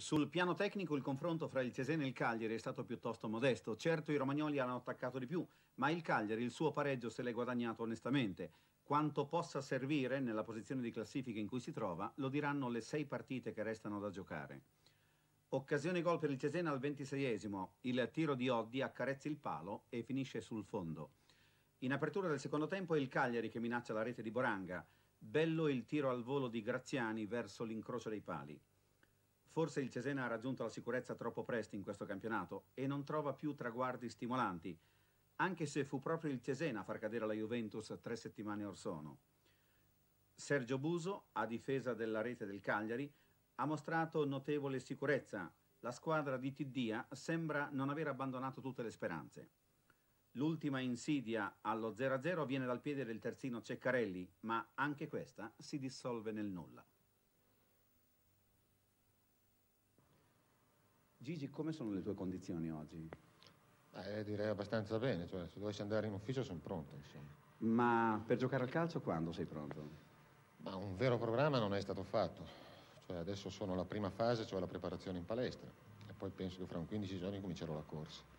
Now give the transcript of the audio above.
Sul piano tecnico il confronto fra il Cesena e il Cagliari è stato piuttosto modesto. Certo i romagnoli hanno attaccato di più, ma il Cagliari il suo pareggio se l'è guadagnato onestamente. Quanto possa servire nella posizione di classifica in cui si trova lo diranno le sei partite che restano da giocare. Occasione gol per il Cesena al 26esimo. Il tiro di Oddi accarezza il palo e finisce sul fondo. In apertura del secondo tempo è il Cagliari che minaccia la rete di Boranga. Bello il tiro al volo di Graziani verso l'incrocio dei pali. Forse il Cesena ha raggiunto la sicurezza troppo presto in questo campionato e non trova più traguardi stimolanti, anche se fu proprio il Cesena a far cadere la Juventus tre settimane or sono. Sergio Buso, a difesa della rete del Cagliari, ha mostrato notevole sicurezza. La squadra di Tiddia sembra non aver abbandonato tutte le speranze. L'ultima insidia allo 0-0 viene dal piede del terzino Ceccarelli, ma anche questa si dissolve nel nulla. Gigi, come sono le tue condizioni oggi? Beh, direi abbastanza bene, cioè se dovessi andare in ufficio sono pronto, insomma. Ma per giocare al calcio quando sei pronto? Ma un vero programma non è stato fatto. Cioè adesso sono alla prima fase, cioè la preparazione in palestra. E poi penso che fra un 15 giorni comincerò la corsa.